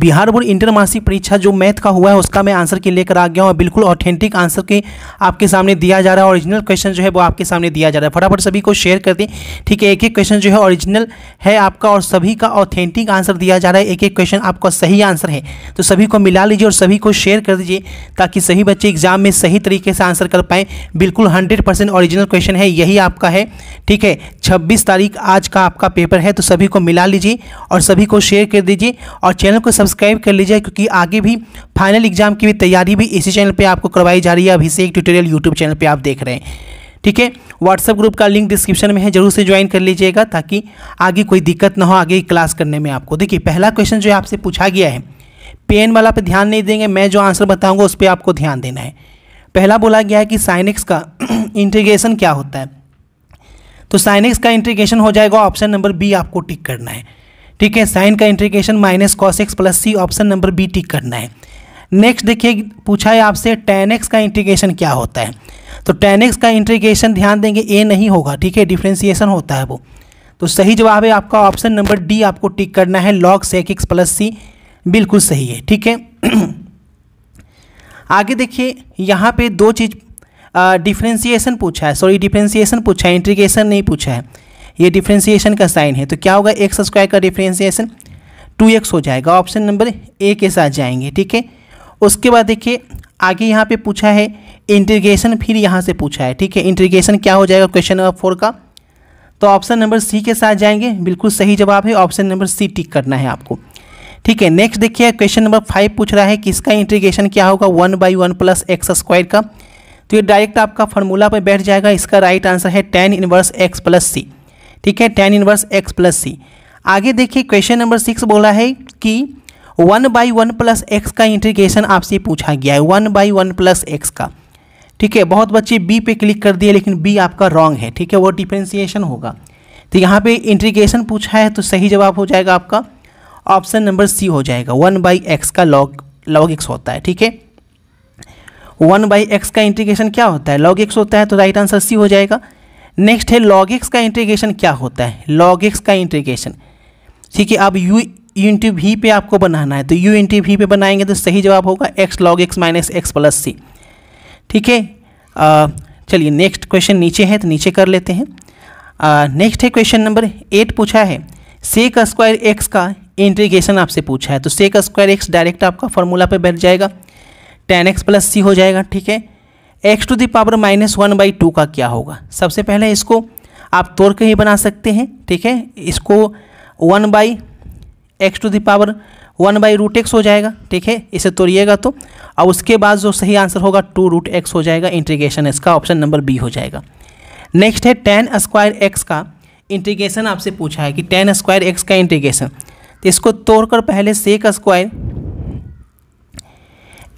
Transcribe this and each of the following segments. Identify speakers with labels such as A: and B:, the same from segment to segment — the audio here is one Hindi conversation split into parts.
A: बिहार बोर्ड इंटर मासिक परीक्षा जो मैथ का हुआ है उसका मैं आंसर के लेकर आ गया हूँ बिल्कुल ऑथेंटिक आंसर के आपके सामने दिया जा रहा है ओरिजिनल क्वेश्चन जो है वो आपके सामने दिया जा रहा है फटाफट सभी को शेयर कर दें ठीक है एक एक क्वेश्चन जो है ओरिजिनल है आपका और सभी का ऑथेंटिक आंसर दिया जा रहा है एक एक क्वेश्चन आपका सही आंसर है तो सभी को मिला लीजिए और सभी को शेयर कर दीजिए ताकि सभी बच्चे एग्जाम में सही तरीके से आंसर कर पाएँ बिल्कुल हंड्रेड ओरिजिनल क्वेश्चन है यही आपका है ठीक है छब्बीस तारीख आज का आपका पेपर है तो सभी को मिला लीजिए और सभी को शेयर कर दीजिए और चैनल को सब सब्सक्राइब कर लीजिए क्योंकि आगे भी फाइनल एग्जाम की भी तैयारी भी इसी चैनल पर आपको करवाई जा रही है अभी से एक ट्यूटोरियल यूट्यूब चैनल पर आप देख रहे हैं ठीक है व्हाट्सअप ग्रुप का लिंक डिस्क्रिप्शन में है जरूर से ज्वाइन कर लीजिएगा ताकि आगे कोई दिक्कत ना हो आगे क्लास करने में आपको देखिए पहला क्वेश्चन जो है आपसे पूछा गया है पेन वाला पे ध्यान नहीं देंगे मैं जो आंसर बताऊंगा उस पर आपको ध्यान देना है पहला बोला गया है कि साइनिक्स का इंटीग्रेशन क्या होता है तो साइनिक्स का इंटीग्रेशन हो जाएगा ऑप्शन नंबर बी आपको टिक करना है ठीक है साइन का integration minus cos x plus C option number B tick करना है नेक्स्ट देखिए पूछा है आपसे टेन एक्स का इंट्रीगेशन क्या होता है तो टेन एक्स का इंट्रीगेशन ध्यान देंगे ए नहीं होगा ठीक है डिफ्रेंसिएशन होता है वो तो सही जवाब है आपका ऑप्शन नंबर डी आपको टिक करना है log sec x plus C बिल्कुल सही है ठीक है आगे देखिए यहाँ पे दो चीज़ डिफ्रेंसिएशन पूछा है सॉरी डिफ्रेंसिएशन पूछा है इंट्रीगेशन नहीं पूछा है ये डिफ्रेंसिएशन का साइन है तो क्या होगा एक्स स्क्वायर का डिफ्रेंसिएशन टू एक्स हो जाएगा ऑप्शन नंबर ए के साथ जाएंगे ठीक है उसके बाद देखिए आगे यहाँ पे पूछा है इंटीग्रेशन फिर यहाँ से पूछा है ठीक है इंटीग्रेशन क्या हो जाएगा क्वेश्चन नंबर फोर का तो ऑप्शन नंबर सी के साथ जाएंगे बिल्कुल सही जवाब है ऑप्शन नंबर सी टिक करना है आपको ठीक है नेक्स्ट देखिए क्वेश्चन नंबर फाइव पूछ रहा है किसका इंटीग्रेशन क्या होगा one by one plus x square का तो ये डायरेक्ट आपका फॉर्मूला पर बैठ जाएगा इसका राइट आंसर है tan inverse x plus C ठीक है tan inverse x plus C आगे देखिए क्वेश्चन नंबर सिक्स बोला है कि one by one plus x का इंटीग्रेशन आपसे पूछा गया है one by one plus x का ठीक है बहुत बच्चे बी पे क्लिक कर दिए लेकिन बी आपका रॉन्ग है ठीक है वो डिफ्रेंसिएशन होगा तो यहाँ पे इंटीग्रेशन पूछा है तो सही जवाब हो जाएगा आपका ऑप्शन नंबर सी हो जाएगा वन बाई एक्स का लॉग लॉग एक्स होता है ठीक है वन बाई एक्स का इंटीग्रेशन क्या होता है लॉग एक्स होता है तो राइट आंसर सी हो जाएगा नेक्स्ट है लॉग एक्स का इंटीग्रेशन क्या होता है लॉग एक्स का इंटीग्रेशन ठीक है अब यू इंटू वी पे आपको बनाना है तो यू इंटू वी पे बनाएंगे तो सही जवाब होगा x log x minus x plus C ठीक है चलिए नेक्स्ट क्वेश्चन नीचे है तो नीचे कर लेते हैं नेक्स्ट है क्वेश्चन नंबर एट पूछा है सेक स्क्वायर एक्स का इंटीग्रेशन आपसे पूछा है तो सेक स्क्वायर एक्स डायरेक्ट आपका फॉर्मूला पे बैठ जाएगा टेन एक्स प्लस सी हो जाएगा ठीक है x to the power minus one by two का क्या होगा सबसे पहले इसको आप तोड़ के ही बना सकते हैं ठीक है इसको one by x to the power one by root x हो जाएगा ठीक है इसे तोड़िएगा तो और उसके बाद जो सही आंसर होगा टू रूट एक्स हो जाएगा इंटीग्रेशन इसका ऑप्शन नंबर बी हो जाएगा नेक्स्ट है टेन स्क्वायर एक्स का इंटीग्रेशन आपसे पूछा है कि टेन स्क्वायर एक्स का इंटीग्रेशन तो इसको तोड़कर पहले sec square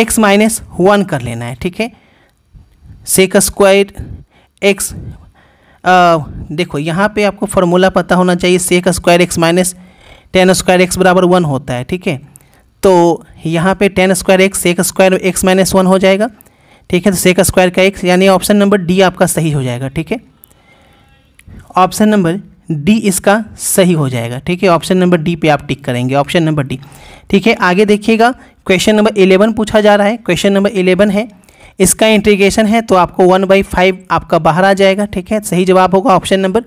A: x minus one कर लेना है ठीक है सेक स्क्वायर एक्स देखो यहाँ पे आपको फार्मूला पता होना चाहिए sec square x minus tan square x बराबर वन होता है ठीक है तो यहाँ पे tan square x sec square x minus one हो जाएगा ठीक है तो सेक स्क्वायर का एक्स यानी ऑप्शन नंबर डी आपका सही हो जाएगा ठीक है ऑप्शन नंबर डी इसका सही हो जाएगा ठीक है ऑप्शन नंबर डी पे आप टिक करेंगे ऑप्शन नंबर डी ठीक है आगे देखिएगा क्वेश्चन नंबर इलेवन पूछा जा रहा है क्वेश्चन नंबर इलेवन है इसका इंटीग्रेशन है तो आपको वन बाई फाइव आपका बाहर आ जाएगा ठीक है सही जवाब होगा option number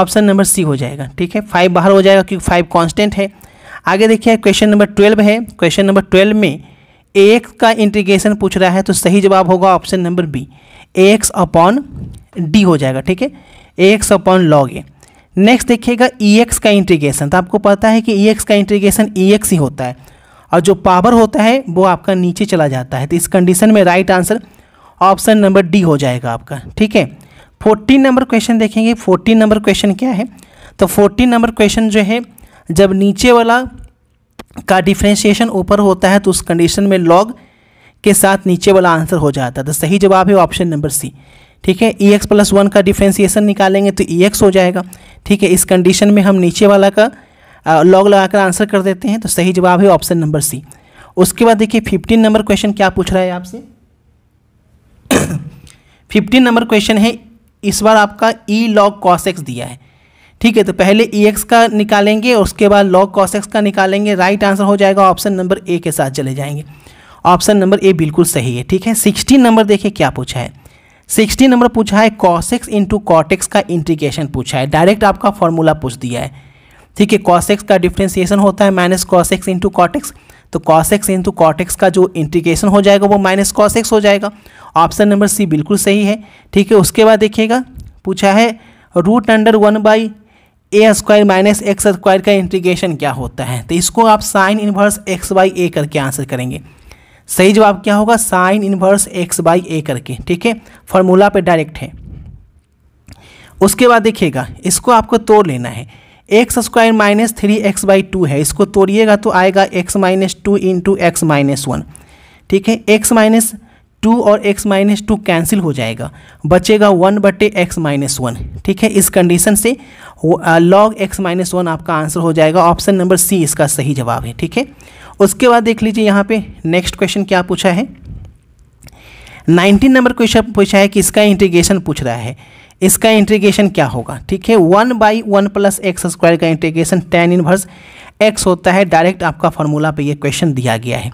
A: option number C हो जाएगा ठीक है फाइव बाहर हो जाएगा क्योंकि फाइव कांस्टेंट है आगे देखिए क्वेश्चन नंबर ट्वेल्व है क्वेश्चन नंबर ट्वेल्व में एक का इंटीग्रेशन पूछ रहा है तो सही जवाब होगा option number B x upon D हो जाएगा ठीक है x upon log a next देखिएगा ई e एक्स का इंटीग्रेशन तो आपको पता है कि ई e एक्स का इंटीग्रेशन ई एक्स ही होता है और जो पावर होता है वो आपका नीचे चला जाता है तो इस कंडीशन में right answer option number D हो जाएगा आपका ठीक है फोर्टीन नंबर क्वेश्चन देखेंगे फोर्टीन नंबर क्वेश्चन क्या है तो फोर्टीन नंबर क्वेश्चन जो है जब नीचे वाला का डिफ्रेंशिएशन ऊपर होता है तो उस कंडीशन में लॉग के साथ नीचे वाला आंसर हो जाता है तो सही जवाब है ऑप्शन नंबर सी ठीक है ई एक्स प्लस वन का डिफ्रेंशिएशन निकालेंगे तो ई e एक्स हो जाएगा ठीक है इस कंडीशन में हम नीचे वाला का लॉग लगा कर आंसर कर देते हैं तो सही जवाब है ऑप्शन नंबर सी उसके बाद देखिए फिफ्टीन नंबर क्वेश्चन क्या पूछ रहा है आपसे फिफ्टीन नंबर क्वेश्चन है इस बार आपका ई लॉग कॉस एक्स दिया है ठीक है तो पहले ई एक्स का निकालेंगे उसके बाद लॉग कॉस एक्स का निकालेंगे राइट आंसर हो जाएगा ऑप्शन नंबर ए के साथ चले जाएंगे ऑप्शन नंबर ए बिल्कुल सही है ठीक है सिक्सटीन नंबर देखिए क्या पूछा है सिक्सटीन नंबर पूछा है एक्स इंटू कॉटेक्स का इंटीग्रेशन पूछा है डायरेक्ट आपका फॉर्मूला पूछ दिया है ठीक है कॉस एक्स का डिफ्रेंसिएशन होता है minus cos x into cot x तो कॉस एक्स इंटू कॉटेक्स का जो इंटीग्रेशन हो जाएगा वो माइनस कॉस एक्स हो जाएगा ऑप्शन नंबर सी बिल्कुल सही है ठीक है उसके बाद देखिएगा पूछा है root under one by a square minus x square का इंटीग्रेशन क्या होता है तो इसको आप sine inverse x by a करके आंसर करेंगे सही जवाब क्या होगा sine inverse x by a करके ठीक है फॉर्मूला पे डायरेक्ट है उसके बाद देखिएगा इसको आपको तोड़ लेना है x square minus three x by two है इसको तोड़िएगा तो आएगा x minus two into x minus one ठीक है एक्स माइनस टू और एक्स माइनस टू कैंसिल हो जाएगा बचेगा वन बटे एक्स माइनस वन ठीक है इस कंडीशन से लॉग एक्स माइनस वन आपका आंसर हो जाएगा ऑप्शन नंबर सी इसका सही जवाब है ठीक है उसके बाद देख लीजिए यहाँ पे नेक्स्ट क्वेश्चन क्या पूछा है नाइनटीन नंबर क्वेश्चन पूछा है कि इसका इंटीग्रेशन पूछ रहा है इसका इंटीग्रेशन क्या होगा ठीक है one by one plus x square का इंटीग्रेशन टेन इनवर्स एक्स होता है डायरेक्ट आपका फॉर्मूला पे ये क्वेश्चन दिया गया है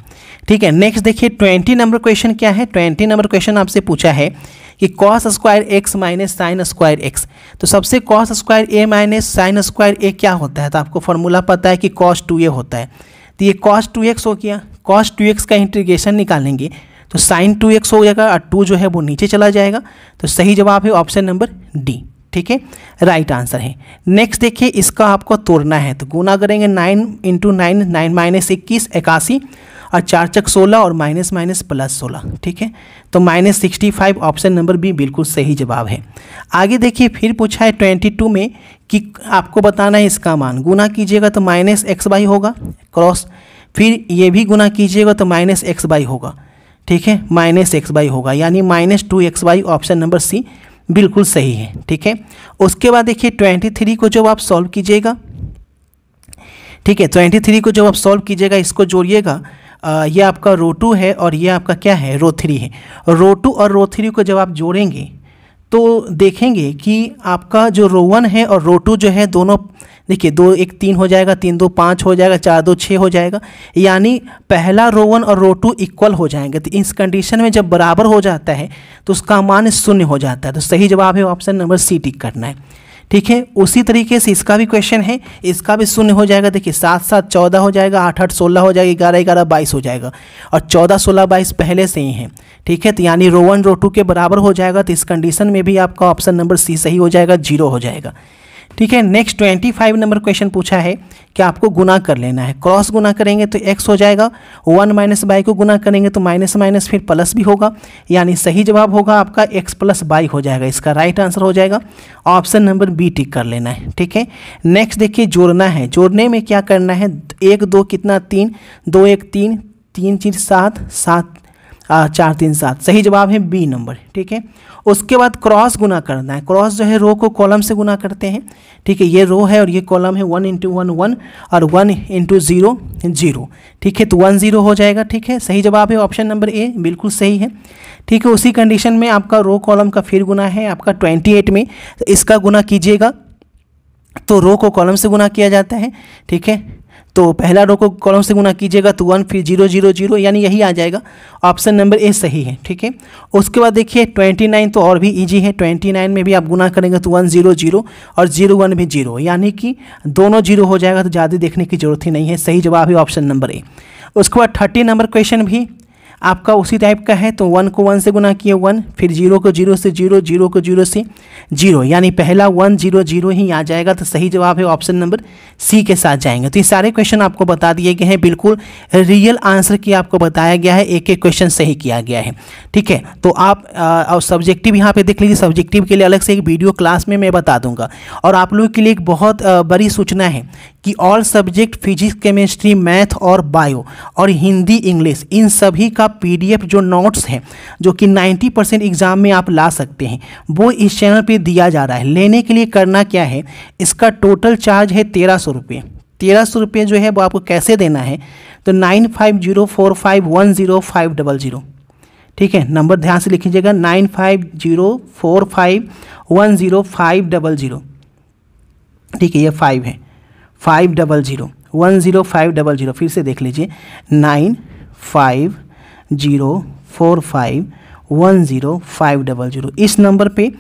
A: ठीक है नेक्स्ट देखिए ट्वेंटी नंबर क्वेश्चन क्या है ट्वेंटी नंबर क्वेश्चन आपसे पूछा है कि cos square x minus sine square x तो सबसे cos square a minus sine square a क्या होता है तो आपको फॉर्मूला पता है कि कॉस टू ए होता है तो ये कॉस टू एक्स हो गया कॉस टू एक्स का इंटीग्रेशन निकालेंगे तो साइन टू एक्स हो जाएगा और टू जो है वो नीचे चला जाएगा तो सही जवाब है ऑप्शन नंबर डी ठीक है राइट आंसर है नेक्स्ट देखिए इसका आपको तोड़ना है तो गुना करेंगे nine into nine nine minus इक्कीस इक्यासी और चार चक सोलह और माइनस माइनस प्लस सोलह ठीक है तो minus sixty five option number B बिल्कुल सही जवाब है आगे देखिए फिर पूछा है ट्वेंटी टू में कि आपको बताना है इसका मान गुना कीजिएगा तो माइनस एक्स बाई होगा क्रॉस फिर ये भी गुना कीजिएगा तो माइनस एक्स बाई होगा ठीक है माइनस एक्स बाई होगा यानी minus two x by option number C बिल्कुल सही है ठीक है उसके बाद देखिए ट्वेंटी थ्री को जब आप सॉल्व कीजिएगा ठीक है ट्वेंटी थ्री को जब आप सॉल्व कीजिएगा इसको जोड़िएगा ये आपका रो टू है और ये आपका क्या है रो थ्री है रो टू और रो थ्री को जब आप जोड़ेंगे तो देखेंगे कि आपका जो रो वन है और रो टू जो है दोनों देखिए दो एक तीन हो जाएगा तीन दो पाँच हो जाएगा चार दो छः हो जाएगा यानी पहला रो वन और रो टू इक्वल हो जाएंगे तो इस कंडीशन में जब बराबर हो जाता है तो उसका मान शून्य हो जाता है तो सही जवाब है ऑप्शन नंबर सी टिक करना है ठीक है उसी तरीके से इसका भी क्वेश्चन है इसका भी शून्य हो जाएगा देखिए सात सात चौदह हो जाएगा आठ आठ सोलह हो जाएगा ग्यारह ग्यारह बाईस हो जाएगा और चौदह सोलह बाईस पहले से ही है ठीक है तो यानी रो वन रो टू के बराबर हो जाएगा तो इस कंडीशन में भी आपका ऑप्शन नंबर सी सही हो जाएगा जीरो हो जाएगा ठीक है next twenty five number question पूछा है कि आपको गुना कर लेना है क्रॉस गुना करेंगे तो एक्स हो जाएगा वन माइनस बाई को गुना करेंगे तो माइनस माइनस फिर प्लस भी होगा यानी सही जवाब होगा आपका एक्स प्लस बाई हो जाएगा इसका राइट आंसर हो जाएगा ऑप्शन नंबर बी टिक कर लेना है ठीक है नेक्स्ट देखिए जोड़ना है जोड़ने में क्या करना है एक दो कितना तीन दो एक तीन तीन चीज सात सात चार तीन सात सही जवाब है बी नंबर ठीक है उसके बाद क्रॉस गुना करना है क्रॉस जो है रो को कॉलम से गुना करते हैं ठीक है ये रो है और ये कॉलम है वन इंटू वन वन और वन इंटू ज़ीरो जीरो ठीक है तो वन ज़ीरो हो जाएगा ठीक है सही जवाब है ऑप्शन नंबर ए बिल्कुल सही है ठीक है उसी कंडीशन में आपका रो कॉलम का फिर गुना है आपका ट्वेंटी एट में तो इसका गुना कीजिएगा तो रो को कॉलम से गुना किया जाता है ठीक है तो पहला रो को कॉलम से गुना कीजिएगा तो वन फिर जीरो जीरो जीरो यानी यही आ जाएगा ऑप्शन नंबर ए सही है ठीक है उसके बाद देखिए ट्वेंटी नाइन तो और भी ईजी है ट्वेंटी नाइन में भी आप गुना करेंगे तो वन जीरो जीरो और जीरो वन भी जीरो यानी कि दोनों जीरो हो जाएगा तो ज़्यादा देखने की जरूरत ही नहीं है सही जवाब है ऑप्शन नंबर ए उसके बाद थर्टी नंबर क्वेश्चन भी आपका उसी टाइप का है तो वन को वन से गुना किए वन फिर जीरो को जीरो से जीरो जीरो को जीरो से जीरो यानी पहला वन जीरो जीरो ही आ जाएगा तो सही जवाब है ऑप्शन नंबर सी के साथ जाएंगे तो ये सारे क्वेश्चन आपको बता दिए गए हैं बिल्कुल रियल आंसर की आपको बताया गया है एक एक क्वेश्चन सही किया गया है ठीक है तो आप और सब्जेक्टिव यहाँ पे देख लीजिए सब्जेक्टिव के लिए अलग से एक वीडियो क्लास में मैं बता दूंगा और आप लोगों के लिए एक बहुत बड़ी सूचना है कि all subject physics chemistry math और बायो और हिंदी इंग्लिश इन सभी का पीडीएफ जो नोट्स हैं जो कि 90 परसेंट एग्ज़ाम में आप ला सकते हैं वो इस चैनल पे दिया जा रहा है लेने के लिए करना क्या है इसका टोटल चार्ज है तेरह सौ रुपये तेरह सौ रुपये जो है वो आपको कैसे देना है तो nine five zero four five one zero five double zero ठीक है नंबर ध्यान से लिख लीजिएगा nine five zero four five one zero five double zero ठीक है ये फाइव है five double zero one zero five double zero फिर से देख लीजिए nine five zero four five one zero five double zero इस नंबर पे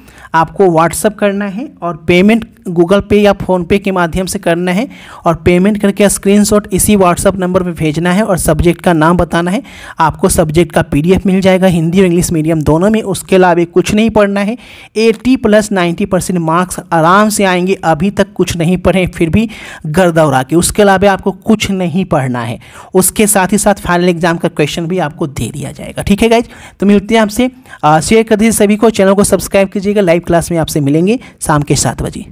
A: आपको व्हाट्सअप करना है और पेमेंट गूगल पे या फ़ोनपे के माध्यम से करना है और पेमेंट करके स्क्रीनशॉट इसी व्हाट्सअप नंबर पर भेजना है और सब्जेक्ट का नाम बताना है आपको सब्जेक्ट का पीडीएफ मिल जाएगा हिंदी और इंग्लिश मीडियम दोनों में उसके अलावा कुछ नहीं पढ़ना है eighty plus ninety percent marks आराम से आएंगे अभी तक कुछ नहीं पढ़े फिर भी गर्दा उड़ा के उसके अलावा आपको कुछ नहीं पढ़ना है उसके साथ ही साथ फाइनल एग्जाम का क्वेश्चन भी आपको दे दिया जाएगा ठीक है गाइज तो मिलते हैं आपसे शेयर कर दीजिए सभी को चैनल को सब्सक्राइब कीजिएगा लाइव क्लास में आपसे मिलेंगे शाम के सात बजे